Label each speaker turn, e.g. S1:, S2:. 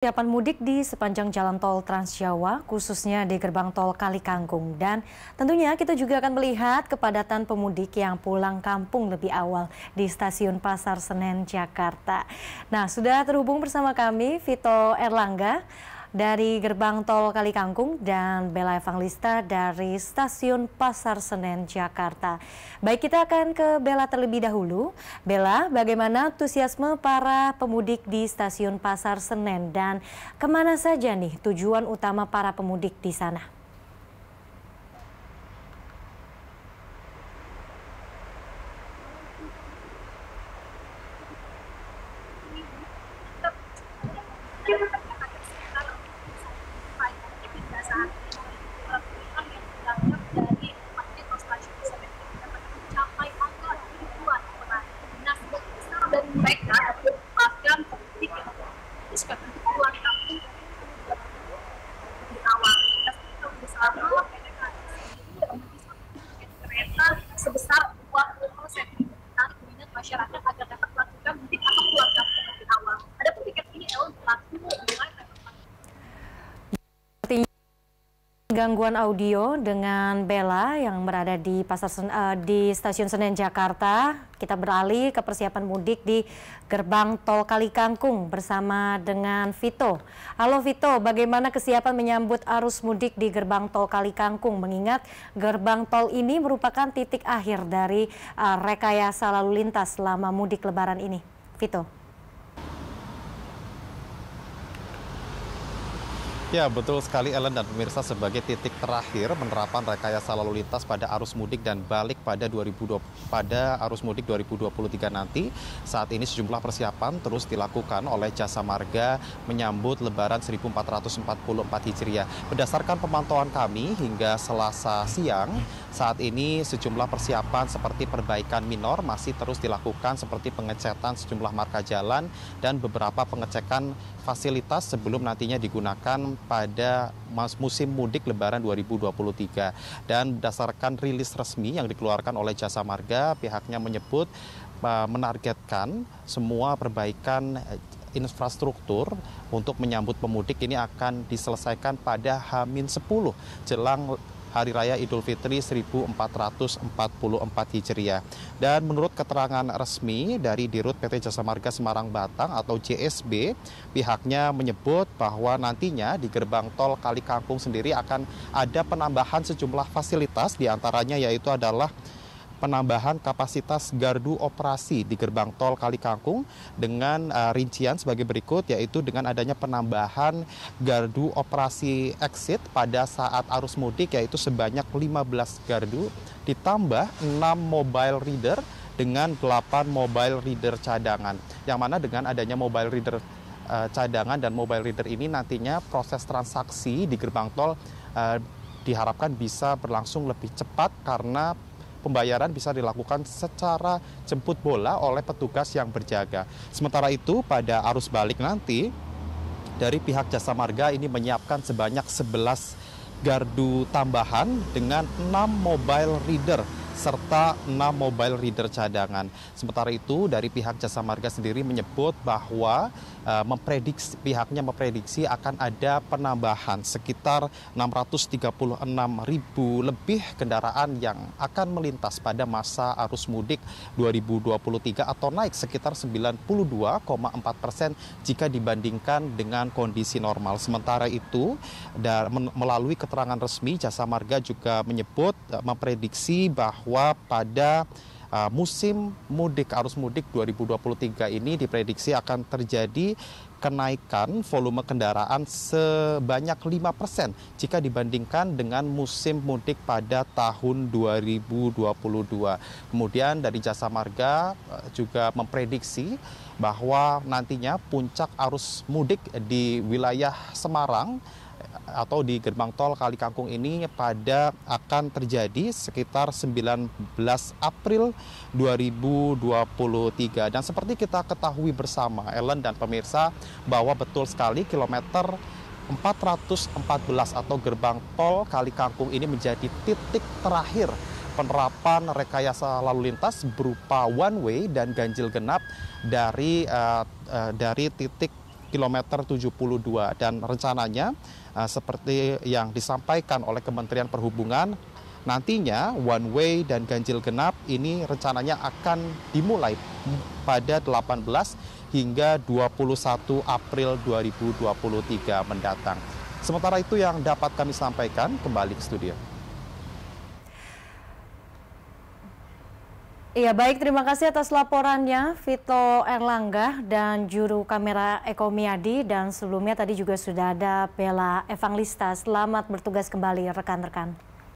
S1: Persiapan mudik di sepanjang jalan tol Trans Jawa, khususnya di gerbang tol Kali Kalikangkung. Dan tentunya kita juga akan melihat kepadatan pemudik yang pulang kampung lebih awal di stasiun Pasar Senen, Jakarta. Nah, sudah terhubung bersama kami Vito Erlangga, dari gerbang tol Kalikangkung dan Bella Evangelista dari stasiun Pasar Senen Jakarta. Baik kita akan ke Bella terlebih dahulu. Bella, bagaimana antusiasme para pemudik di stasiun Pasar Senen dan kemana saja nih tujuan utama para pemudik di sana? Thank you. gangguan audio dengan Bella yang berada di pasar uh, di stasiun Senen Jakarta. Kita beralih ke persiapan mudik di gerbang tol Kali Kangkung bersama dengan Vito. Halo Vito, bagaimana kesiapan menyambut arus mudik di gerbang tol Kali Kangkung mengingat gerbang tol ini merupakan titik akhir dari uh, rekayasa lalu lintas selama mudik lebaran ini. Vito.
S2: Ya, betul sekali Ellen dan pemirsa sebagai titik terakhir penerapan rekayasa lalu lintas pada arus mudik dan balik pada 2020 pada arus mudik 2023 nanti. Saat ini sejumlah persiapan terus dilakukan oleh Jasa Marga menyambut lebaran 1444 Hijriah. Berdasarkan pemantauan kami hingga Selasa siang, saat ini sejumlah persiapan seperti perbaikan minor masih terus dilakukan seperti pengecetan sejumlah marka jalan dan beberapa pengecekan fasilitas sebelum nantinya digunakan pada musim mudik lebaran 2023. Dan berdasarkan rilis resmi yang dikeluarkan oleh Jasa Marga, pihaknya menyebut e, menargetkan semua perbaikan e, infrastruktur untuk menyambut pemudik ini akan diselesaikan pada Hamin 10 jelang Hari Raya Idul Fitri 1444 Hijriah. Dan menurut keterangan resmi dari Dirut PT Jasa Marga Semarang Batang atau JSB, pihaknya menyebut bahwa nantinya di gerbang tol Kali Kangkung sendiri akan ada penambahan sejumlah fasilitas diantaranya yaitu adalah penambahan kapasitas gardu operasi di gerbang tol Kali Kangkung dengan uh, rincian sebagai berikut yaitu dengan adanya penambahan gardu operasi exit pada saat arus mudik yaitu sebanyak 15 gardu ditambah 6 mobile reader dengan 8 mobile reader cadangan yang mana dengan adanya mobile reader uh, cadangan dan mobile reader ini nantinya proses transaksi di gerbang tol uh, diharapkan bisa berlangsung lebih cepat karena pembayaran bisa dilakukan secara jemput bola oleh petugas yang berjaga. Sementara itu pada arus balik nanti dari pihak Jasa Marga ini menyiapkan sebanyak 11 gardu tambahan dengan 6 mobile reader serta 6 mobile reader cadangan. Sementara itu dari pihak Jasa Marga sendiri menyebut bahwa e, memprediksi pihaknya memprediksi akan ada penambahan sekitar 636 ribu lebih kendaraan yang akan melintas pada masa arus mudik 2023 atau naik sekitar 92,4 persen jika dibandingkan dengan kondisi normal. Sementara itu melalui keterangan resmi Jasa Marga juga menyebut e, memprediksi bahwa bahwa pada uh, musim mudik arus mudik 2023 ini diprediksi akan terjadi kenaikan volume kendaraan sebanyak 5% jika dibandingkan dengan musim mudik pada tahun 2022. Kemudian dari Jasa Marga uh, juga memprediksi bahwa nantinya puncak arus mudik di wilayah Semarang atau di gerbang tol Kali Kangkung ini pada akan terjadi sekitar 19 April 2023 dan seperti kita ketahui bersama Ellen dan pemirsa bahwa betul sekali kilometer 414 atau gerbang tol Kali Kangkung ini menjadi titik terakhir penerapan rekayasa lalu lintas berupa one way dan ganjil genap dari uh, uh, dari titik kilometer 72 dan rencananya Eh, seperti yang disampaikan oleh Kementerian Perhubungan Nantinya one way dan ganjil genap ini rencananya akan dimulai pada 18 hingga 21 April 2023 mendatang. Sementara itu yang dapat kami sampaikan kembali ke studio.
S1: Iya baik, terima kasih atas laporannya Vito Erlangga dan juru kamera Eko Miadi dan sebelumnya tadi juga sudah ada Bella Evanglista Selamat bertugas kembali rekan-rekan.